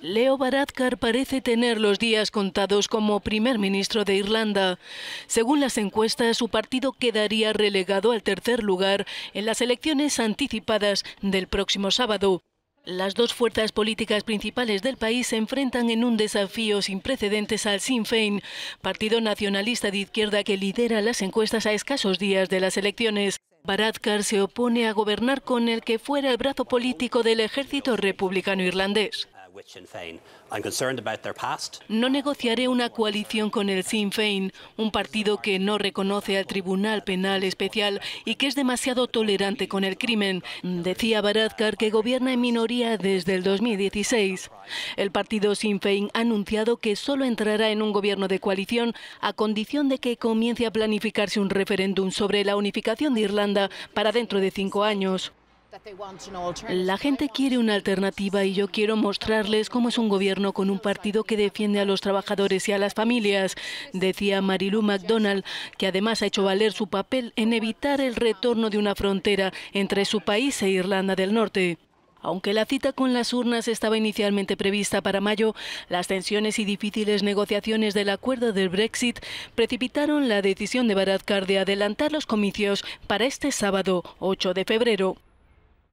Leo Varadkar parece tener los días contados como primer ministro de Irlanda. Según las encuestas, su partido quedaría relegado al tercer lugar en las elecciones anticipadas del próximo sábado. Las dos fuerzas políticas principales del país se enfrentan en un desafío sin precedentes al Sinn Féin, partido nacionalista de izquierda que lidera las encuestas a escasos días de las elecciones. Varadkar se opone a gobernar con el que fuera el brazo político del ejército republicano irlandés. No negociaré una coalición con el Sinn Féin, un partido que no reconoce al Tribunal Penal Especial y que es demasiado tolerante con el crimen, decía Baradkar, que gobierna en minoría desde el 2016. El partido Sinn Féin ha anunciado que solo entrará en un gobierno de coalición a condición de que comience a planificarse un referéndum sobre la unificación de Irlanda para dentro de cinco años. La gente quiere una alternativa y yo quiero mostrarles cómo es un gobierno con un partido que defiende a los trabajadores y a las familias, decía Marilu McDonald, que además ha hecho valer su papel en evitar el retorno de una frontera entre su país e Irlanda del Norte. Aunque la cita con las urnas estaba inicialmente prevista para mayo, las tensiones y difíciles negociaciones del acuerdo del Brexit precipitaron la decisión de Baradkar de adelantar los comicios para este sábado 8 de febrero.